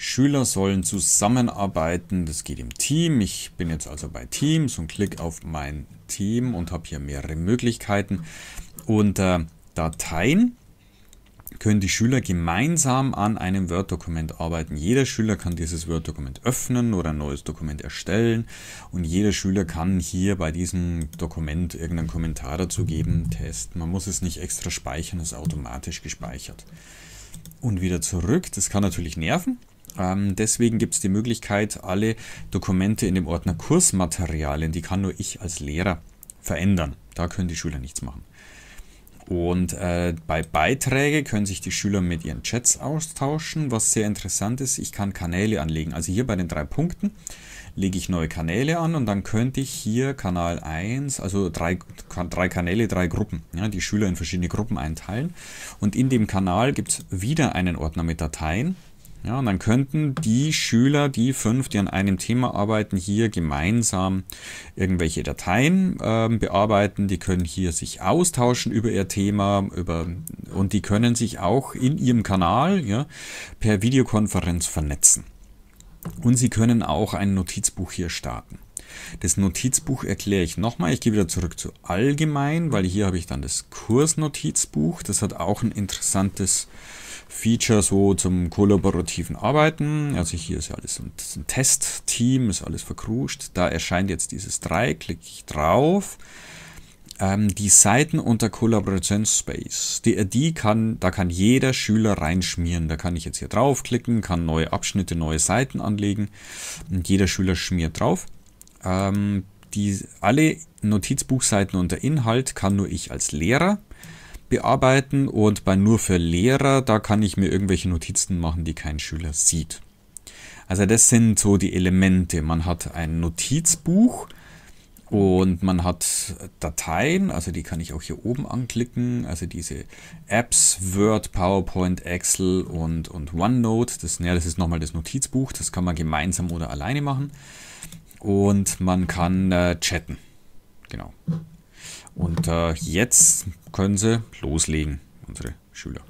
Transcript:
Schüler sollen zusammenarbeiten. Das geht im Team. Ich bin jetzt also bei Teams und klicke auf mein Team und habe hier mehrere Möglichkeiten. Unter äh, Dateien können die Schüler gemeinsam an einem Word-Dokument arbeiten. Jeder Schüler kann dieses Word-Dokument öffnen oder ein neues Dokument erstellen und jeder Schüler kann hier bei diesem Dokument irgendeinen Kommentar dazu geben, Test. Man muss es nicht extra speichern, es ist automatisch gespeichert. Und wieder zurück, das kann natürlich nerven, ähm, deswegen gibt es die Möglichkeit, alle Dokumente in dem Ordner Kursmaterialien, die kann nur ich als Lehrer verändern. Da können die Schüler nichts machen. Und äh, bei Beiträge können sich die Schüler mit ihren Chats austauschen, was sehr interessant ist. Ich kann Kanäle anlegen. Also hier bei den drei Punkten lege ich neue Kanäle an und dann könnte ich hier Kanal 1, also drei, drei Kanäle, drei Gruppen, ja, die Schüler in verschiedene Gruppen einteilen. Und in dem Kanal gibt es wieder einen Ordner mit Dateien. Ja, und dann könnten die Schüler, die fünf, die an einem Thema arbeiten, hier gemeinsam irgendwelche Dateien äh, bearbeiten. Die können hier sich austauschen über ihr Thema über, und die können sich auch in ihrem Kanal ja, per Videokonferenz vernetzen. Und sie können auch ein Notizbuch hier starten. Das Notizbuch erkläre ich nochmal. Ich gehe wieder zurück zu allgemein, weil hier habe ich dann das Kursnotizbuch. Das hat auch ein interessantes Feature so zum kollaborativen Arbeiten. Also hier ist ja alles ein, ein Testteam, ist alles verkruscht. Da erscheint jetzt dieses 3, klicke ich drauf. Ähm, die Seiten unter Collaboration Space, die, äh, die kann, da kann jeder Schüler reinschmieren. Da kann ich jetzt hier draufklicken, kann neue Abschnitte, neue Seiten anlegen. Und jeder Schüler schmiert drauf. Ähm, die, alle Notizbuchseiten unter Inhalt kann nur ich als Lehrer bearbeiten und bei nur für Lehrer, da kann ich mir irgendwelche Notizen machen, die kein Schüler sieht. Also das sind so die Elemente. Man hat ein Notizbuch und man hat Dateien, also die kann ich auch hier oben anklicken. Also diese Apps, Word, PowerPoint, Excel und, und OneNote. Das, ja, das ist nochmal das Notizbuch, das kann man gemeinsam oder alleine machen. Und man kann äh, chatten. Genau. Und äh, jetzt können sie loslegen, unsere Schüler.